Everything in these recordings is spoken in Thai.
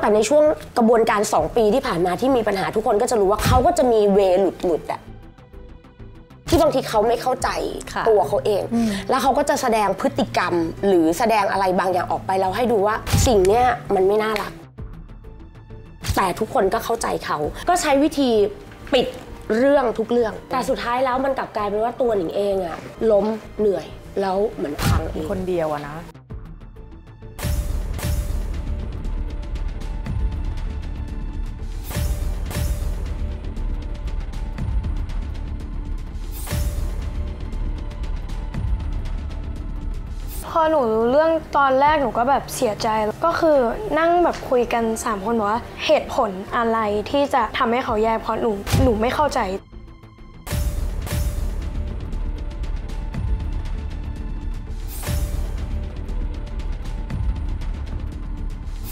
แต่ในช่วงกระบวนการ 2 ปีที่ผ่านมาที่มีปัญหาทุกคนก็จะรู้ว่าเขาก็จะมีเวหลุดหลุดอะที่บางทีเขาไม่เข้าใจ ตัวเขาเอง แล้วเขาก็จะแสดงพฤติกรรมหรือแสดงอะไรบางอย่างออกไปเราให้ดูว่าสิ่งเนี้ยมันไม่น่ารัก แต่ทุกคนก็เข้าใจเขาก็ใช้วิธีปิดเรื่องทุกเรื่อง แต่สุดท้ายแล้วมันกลับกลายเป็นว่าตัวหนิงเองอะล้มเหนื่อย แล้วเหมือนพังคนเดียวอะนะพอหนูรู้เรื่องตอนแรกหนูก็แบบเสียใจก็คือนั่งแบบคุยกัน3คนว่าเหตุผลอะไรที่จะทำให้เขาแย่เพราะหนูหนูไม่เข้าใจ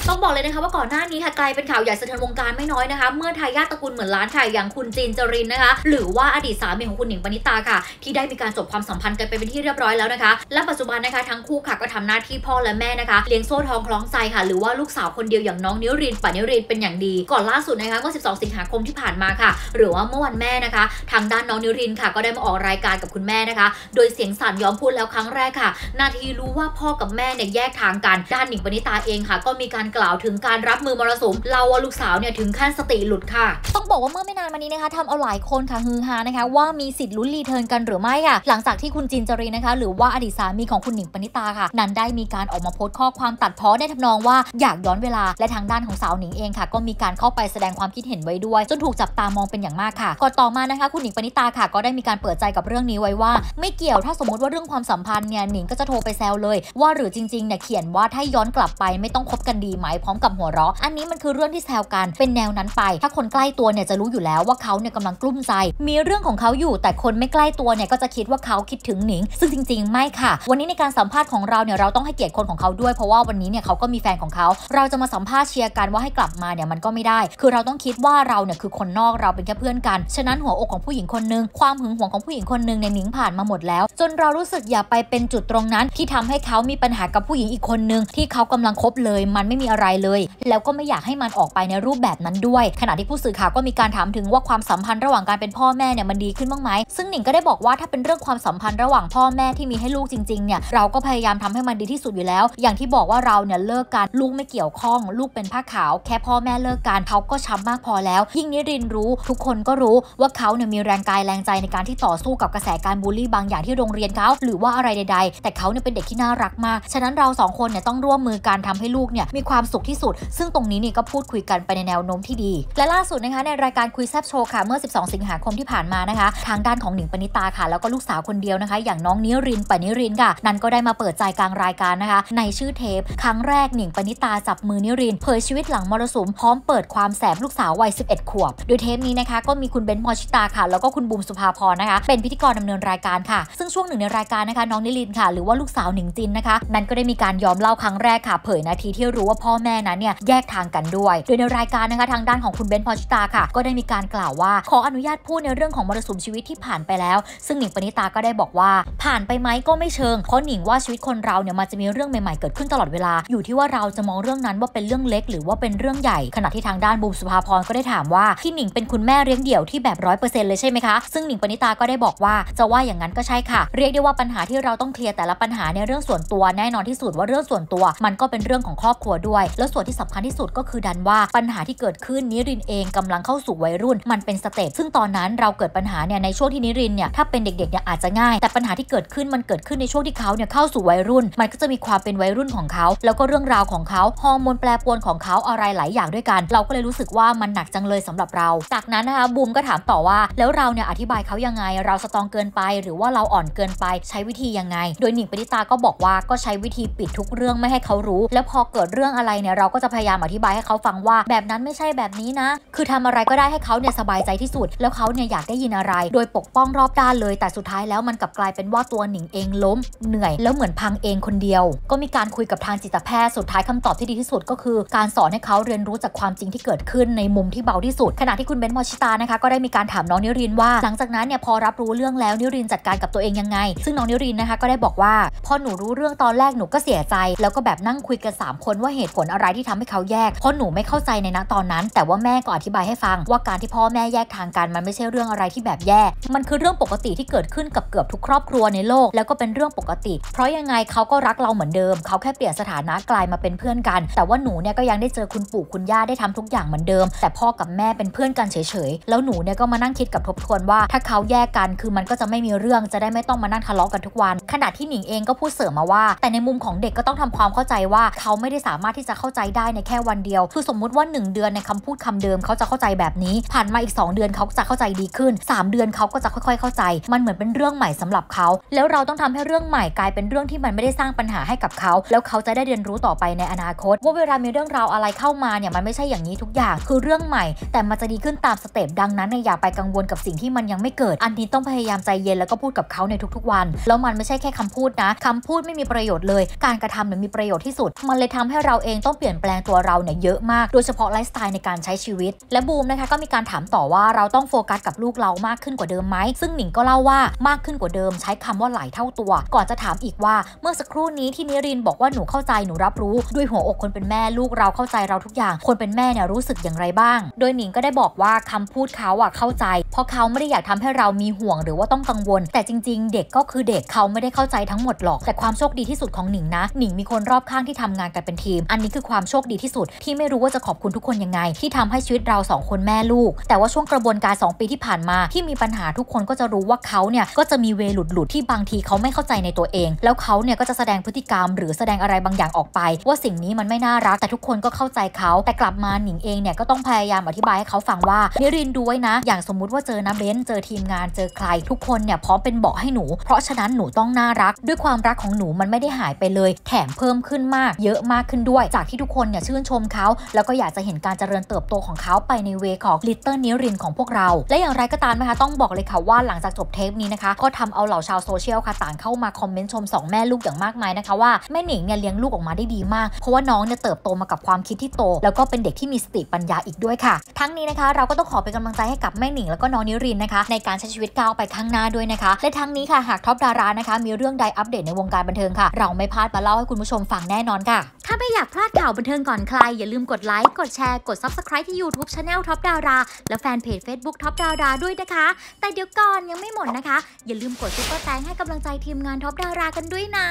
ต้องบอกเลยนะคะว่าก่อนหน้านี้ค่ะกลายเป็นข่าวใหญ่สะเทือนวงการไม่น้อยนะคะ เมื่อทายาทตระกูลเหมือนล้านค่ะอย่างคุณจีนจรินนะคะหรือว่าอดีตสามีของคุณหนิงปณิตาค่ะที่ได้มีการจบความสัมพันธ์กันไปเป็นที่เรียบร้อยแล้วนะคะและปัจจุบันนะคะทั้งคู่ค่ะก็ทำหน้าที่พ่อและแม่นะคะเลี้ยงโซ่ทองคล้องใจค่ะ หรือว่าลูกสาวคนเดียวอย่างน้องนิรินปณิรินเป็นอย่างดี ก่อนล่าสุดนะคะเมื่อ 12 สิงหาคมที่ผ่านมาค่ะ หรือว่าเมื่อวันแม่นะคะทางด้านน้องนิรินค่ะ ก็ได้มาออกรายการกับคุณแม่นะคะโดยเสียงสั่นยอมพูดแล้วครั้งแรกค่ะ นาทีรู้ว่าพ่อกับแม่เนี่ยแยกทางกันด้านหนิงปณิตาเองค่ะก็มีการกกล่าวถึงการรับมือมรสุม เราว่าลูกสาวเนี่ย ถึงขั้นสติหลุดค่ะ ต้องบอกว่าเมื่อไม่นานมานี้นะคะทำเอาหลายคนค่ะฮือฮานะคะ ว่ามีสิทธิ์ลุ้นรีเทิร์นกันหรือไม่ค่ะ หลังจากที่คุณจินจรีนะคะ หรือว่าอดีตสามีของคุณหนิงปณิตาค่ะ นั้นได้มีการออกมาโพสต์ข้อความตัดเพาะในทำนองว่าอยากย้อนเวลา และทางด้านของสาวหนิงเองค่ะก็มีการเข้าไปแสดงความคิดเห็นไว้ด้วยจนถูกจับตามองเป็นอย่างมากค่ะก่อนต่อมานะคะ คุณหนิงปณิตาค่ะก็ได้มีการเปิดใจกับเรื่องนี้ไว้ว่า ไม่เกี่ยวถ้าสมมติว่าเรื่องความสัมพันธ์เนี่ยหนิงก็จะโทรไปแซวเลย ว่า หรือจริงๆเนี่ยเขียนว่าถ้าย้อนกลับไปไม่ต้องคบกันดีไหมมพร้อมกับหัวเราะอันนี้มันคือเรื่องที่แซวกันเป็นแนวนั้นไป ถ้าคนใกล้ตัวเนี่ยจะรู้อยู่แล้วว่าเขาเนี่ยกำลังกลุ้มใจ มีเรื่องของเขาอยู่แต่คนไม่ใกล้ตัวเนี่ยก็จะคิดว่าเขาคิดถึงหนิงซึ่งจริงๆไม่ค่ะ วันนี้ในการสัมภาษณ์ของเราเนี่ยเราต้องให้เกียรติคนของเขาด้วยเพราะว่าวันนี้เนี่ยเขาก็มีแฟนของเขา เราจะมาสัมภาษณ์เชียร์กันว่าให้กลับมาเนี่ยมันก็ไม่ได้ คือเราต้องคิดว่าเราเนี่ยคือคนนอกเราเป็นแค่เพื่อนกัน ฉะนั้นหัวอกของผู้หญิงคนนึงความหึงหวงของผู้หญิงคนนึงในหนิงผ่านมาหมดแล้ว จนเรารู้สึกอย่าไปเป็นจุดตรงนั้น ที่ทำให้เขามีปัญหากับผู้หญิงอีกคนนึงที่เขากำลังคบเลย มันไม่มีอะไรเลย แล้วก็ไม่อยากให้มันออกไปในรูปแบบนั้นด้วย ขณะที่ผู้สื่อข่าวก็มีการถามถึงว่าความสัมพันธ์ระหว่างการเป็นพ่อแม่เนี่ยมันดีขึ้นบ้างไหมซึ่งหนิงก็ได้บอกว่าถ้าเป็นเรื่องความสัมพันธ์ระหว่างพ่อแม่ที่มีให้ลูกจริงๆเนี่ยเราก็พยายามทำให้มันดีที่สุดอยู่แล้ว อย่างที่บอกว่าเราเนี่ยเลิกกันลูกไม่เกี่ยวข้อง ลูกเป็นผ้าขาวแค่พ่อแม่เลิกกันเขาก็ช้ำมากพอแล้วยิ่งนิรินรู้ ทุกคนก็รู้ว่าเขาเนี่ยมีแรงกายแรงใจในการที่ต่อสู้กับกระแสการบูลลี่บางอย่างที่โรงเรียนเขาหรือว่าอะไรใด ๆ แต่เขาเนี่ยเป็นเด็กที่น่ารักมาก ฉะนั้นเราสองคนเนี่ยต้องร่วมมือการทำให้ลูกเนี่ยมีควาความสุขที่สุด ซึ่งตรงนี้นี่ก็พูดคุยกันไปในแนวโน้มที่ดี และล่าสุดนะคะ ในรายการคุยแซบโชว์ค่ะเมื่อ 12 สิงหาคมที่ผ่านมานะคะ ทางด้านของหนิงปณิตาค่ะแล้วก็ลูกสาวคนเดียวนะคะ อย่างน้องนิรินปณิรินค่ะ นั้นก็ได้มาเปิดใจกลางรายการนะคะ ในชื่อเทปครั้งแรกหนิงปณิตาจับมือนิรินเผยชีวิตหลังมรสุมพร้อมเปิดความแสบลูกสาววัย 11 ขวบโดยเทปนี้นะคะ ก็มีคุณเบนซ์มอชิตาค่ะ แล้วก็คุณบุมสุภาพรนะคะเป็นพิธีกรดำเนินรายการค่ะ ซึ่งช่วงหนึ่งในรายการนะคะ น้องนิรินค่ะ หรือว่าลูกสาวหนิงจินนะคะนั้นก็ได้มีการยอมเล่าครั้งแรกค่ะ เผยนาทีที่รู้ว่าพพ่อแม่นั้นเนี่ยแยกทางกันด้วย โดยในรายการนะคะทางด้านของคุณเบนพอชิตาค่ะ ก็ได้มีการกล่าวว่า ขออนุญาตพูดในเรื่องของมรสุมชีวิตที่ผ่านไปแล้ว ซึ่งหนิงปณิตาก็ได้บอกว่า ผ่านไปไหม ก็ไม่เชิง เพราะหนิงว่าชีวิตคนเราเนี่ยมันจะมีเรื่องใหม่ๆเกิดขึ้นตลอดเวลา อยู่ที่ว่าเราจะมองเรื่องนั้นว่าเป็นเรื่องเล็กหรือว่าเป็นเรื่องใหญ่ ขณะที่ทางด้านบูมสุภาพรก็ได้ถามว่าที่หนิงเป็นคุณแม่เลี้ยงเดี่ยวที่แบบร้อยเปอร์เซ็นต์เลยใช่ไหมคะซึ่งหนิงปณิตาก็ได้บอกว่า จะว่าอย่างนั้นก็ใช่ค่ะ เรียกได้ว่าปัญหาที่เราต้องเคลียร์แต่ละปัญหาในเรื่องส่วนตัวแน่นอนที่สุดว่าเรื่องส่วนตัว มันก็เป็นเรื่องของครอบครัวด้วยยแล้วส่วนที่สำคัญที่สุดก็คือดันว่า ปัญหาที่เกิดขึ้นนิรินเองกำลังเข้าสู่วัยรุ่น มันเป็นสเตปซึ่งตอนนั้นเราเกิดปัญหาเนี่ยในช่วงที่นิรินเนี่ยถ้าเป็นเด็กๆเนี่ยอาจจะง่าย แต่ปัญหาที่เกิดขึ้นมันเกิดขึ้นในช่วงที่เขาเนี่ยเข้าสู่วัยรุ่นมันก็จะมีความเป็นวัยรุ่นของเขาแล้วก็เรื่องราวของเขาฮอร์โมนแปรปรวนของเขาอะไรหลายอย่างด้วยกัน เราก็เลยรู้สึกว่ามันหนักจังเลยสำหรับเรา จากนั้นนะคะบูมก็ถามต่อว่า แล้วเราเนี่ยอธิบายเขายังไงเราสตองเกินไป หรือว่าเราอ่อนเกินไปใช้วิธียังไง โดยหนิงปิตาก็บอกว่าก็ใช้วิธีปิดทุกเรื่องไม่ให้เขารู้ แล้วพอเกิดเรื่องอะไรเนี่ยเราก็จะพยายามอธิบายให้เขาฟังว่าแบบนั้นไม่ใช่แบบนี้นะ คือทำอะไรก็ได้ให้เขาเนี่ยสบายใจที่สุด แล้วเขาเนี่ยอยากได้ยินอะไร โดยปกป้องรอบด้านเลย แต่สุดท้ายแล้วมันกลับกลายเป็นว่าตัวหนิงเองล้ม เหนื่อยแล้วเหมือนพังเองคนเดียว ก็มีการคุยกับทางจิตแพทย์ สุดท้ายคำตอบที่ดีที่สุดก็คือ การสอนให้เขาเรียนรู้จากความจริงที่เกิดขึ้นในมุมที่เบาที่สุด ขณะที่คุณเบน มอชิตานะคะ ก็ได้มีการถามน้องนิรินว่า หลังจากนั้นเนี่ยพอรับรู้เรื่องแล้วนิรินจัดการกับตัวเองยังไง ซึ่งน้องนิรินนะคะก็ได้บอกว่าพอหนูรู้เรื่องตอนแรกหนูก็เสียใจ แล้วก็แบบนั่งคุยกัน3คนว่าเหตุผลอะไรที่ทำให้เขาแยก เพราะหนูไม่เข้าใจในณตอนนั้น แต่ว่าแม่ก็อธิบายให้ฟังว่าการที่พ่อแม่แยกทางกัน มันไม่ใช่เรื่องอะไรที่แบบแย่มันคือเรื่องปกติที่เกิดขึ้นกับเกือบทุกครอบครัวในโลก แล้วก็เป็นเรื่องปกติ เพราะยังไงเขาก็รักเราเหมือนเดิม เขาแค่เปลี่ยนสถานะกลายมาเป็นเพื่อนกัน แต่ว่าหนูเนี่ยก็ยังได้เจอคุณปู่คุณย่าได้ทำทุกอย่างเหมือนเดิม แต่พ่อกับแม่เป็นเพื่อนกันเฉยๆ แล้วหนูเนี่ยก็มานั่งคิดกับทบทวนว่า ถ้าเขาแยกกันคือมันก็จะไม่มีเรื่อง จะได้ไม่ต้องมานั่งทะเลาะกันทุกวัน ขณะที่หนิงเองก็พูดเสริมมาว่า แต่ในมุมของเด็กก็ต้องทำความเข้าใจว่าเขาไม่ได้สามารถที่จะเข้าใจได้ในแค่วันเดียว คือสมมุติว่า 1 เดือนในคำพูดคำเดิมเขาจะเข้าใจแบบนี้ ผ่านมาอีก 2 เดือนเขาจะเข้าใจดีขึ้น 3 เดือนเขาก็จะค่อยๆ เข้าใจ มันเหมือนเป็นเรื่องใหม่สำหรับเขา แล้วเราต้องทำให้เรื่องใหม่กลายเป็นเรื่องที่มันไม่ได้สร้างปัญหาให้กับเขา แล้วเขาจะได้เรียนรู้ต่อไปในอนาคต ว่าเวลามีเรื่องราวอะไรเข้ามาเนี่ยมันไม่ใช่อย่างนี้ทุกอย่างคือเรื่องใหม่ แต่มันจะดีขึ้นตามสเต็ปดังนั้นนอย่าไปกังวลกับสิ่งที่มันยังไม่เกิด อันนี้ต้องพยายามใจเย็นแล้วก็พูดกับเขาในทุกๆวันแล้วมันไม่ใช่แค่คำพูดนะ คำพูดไม่มีประโยชน์เลย การกระทำเนี่ยมีประโยชน์ที่สุด มันเลยทำให้เราเององต้องเปลี่ยนแปลงตัวเราเนี่ยเยอะมาก โดยเฉพาะไลฟ์สไตล์ในการใช้ชีวิต และบูมนะคะก็มีการถามต่อว่าเราต้องโฟกัสกับลูกเรามากขึ้นกว่าเดิมไหมซึ่งหนิงก็เล่าว่ามากขึ้นกว่าเดิม ใช้คำว่าหลายเท่าตัว ก่อนจะถามอีกว่าเมื่อสักครู่นี้ที่นิรินบอกว่าหนูเข้าใจหนูรับรู้ ด้วยหัวอกคนเป็นแม่ลูกเราเข้าใจเราทุกอย่าง คนเป็นแม่เนี่ยรู้สึกอย่างไรบ้าง โดยหนิงก็ได้บอกว่าคำพูดเขาอะเข้าใจเพราะเขาไม่ได้อยากทำให้เรามีห่วงหรือว่าต้องกังวล แต่จริง ๆ เด็กก็คือเด็กเขาไม่ได้เข้าใจทั้งหมดหรอก แต่ความโชคดีที่สุดของหนิงนะ หนิงมีคนรอบข้างที่ทำงานกันเป็นทีม อันนี้คือความโชคดีที่สุด ที่ไม่รู้ว่าจะขอบคุณทุกคนยังไง ที่ทำให้ชีวิตเราสองคนแม่ลูก แต่ว่าช่วงกระบวนการ 2 ปีที่ผ่านมาที่มีปัญหาทุกคนก็จะรู้ว่าเขาเนี่ย ก็จะมี เวหลุดหลุดที่บางทีเขาไม่เข้าใจในตัวเอง แล้วเขาเนี่ยก็จะแสดงพฤติกรรม หรือแสดงอะไรบางอย่างออกไป ว่าสิ่งนี้มันไม่น่ารักแต่ทุกคนก็เข้าใจเขาแต่กลับมาหนิงเองเนี่ยก็ต้องพยายามอธิบายให้เขาฟังว่านิรินดูไว้นะ อย่างสมมุติว่าเจอนะเบนเจอทีมงานเจอใคร ทุกคนเนี่ยพร้อมเป็นเบาะให้หนูเพราะฉะนั้นหนูต้องน่ารัก ด้วยความรักของหนูมันไม่ได้หายไปเลยแถมเพิ่มขึ้นมาก เยอะมากขึ้นด้วยจากที่ทุกคนเนี่ยชื่นชมเขาแล้วก็อยากจะเห็นการเจริญเติบโตของเขาไปในเวของลิตเติ้ลนิรินของพวกเรา และอย่างไรก็ตามนะคะต้องบอกเลยค่ะว่าหลังจากจบเทปนี้นะคะ ก็ทำเอาเหล่าชาวโซเชียลค่ะ ต่างเข้ามาคอมเมนต์ชม 2 แม่ลูกอย่างมากมายนะคะ ว่าแม่หนิงเนี่ยเลี้ยงลูกออกมาได้ดีมาก เพราะว่าน้องเนี่ยเติบโตมากับความคิดที่โต แล้วก็เป็นเด็กที่มีสติปัญญาอีกด้วยค่ะ ทั้งนี้นะคะ เราก็ต้องขอเป็นกำลังใจให้กับแม่หนิงแล้วก็น้องนิรินนะคะในการใช้ชีวิตก้าวไปข้างหน้าด้วยนะคะและทั้งนี้ค่ะหากท็อปดารานะคะมีเรื่องใดอัปเดตในวงการบันเทิงค่ะเราไม่พลาดมาเล่าให้คุณผู้ชมฟังแน่นอนค่ะ ถ้าไม่อยากพลาดข่าวบันเทิงก่อนใคร อย่าลืมกดไลค์ กดแชร์ กด Subscribe ที่ YouTube Channel ท็อปดารา และแฟนเพจ Facebook ท็อปดาราด้วยนะคะ แต่เดี๋ยวก่อน ยังไม่หมดนะคะ อย่าลืมกดซุปเปอร์แตงให้กำลังใจทีมงานท็อปดารากันด้วยนะ